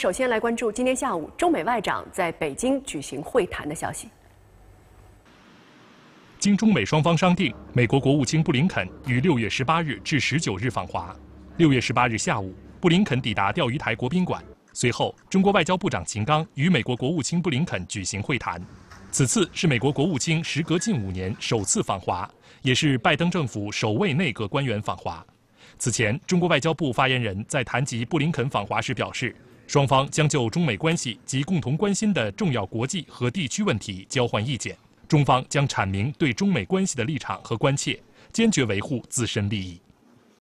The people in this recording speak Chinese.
首先来关注今天下午中美外长在北京举行会谈的消息。经中美双方商定，美国国务卿布林肯于六月十八日至十九日访华。六月十八日下午，布林肯抵达钓鱼台国宾馆，随后中国外交部长秦刚与美国国务卿布林肯举行会谈。此次是美国国务卿时隔近五年首次访华，也是拜登政府首位内阁官员访华。此前，中国外交部发言人在谈及布林肯访华时表示。双方将就中美关系及共同关心的重要国际和地区问题交换意见。中方将阐明对中美关系的立场和关切，坚决维护自身利益。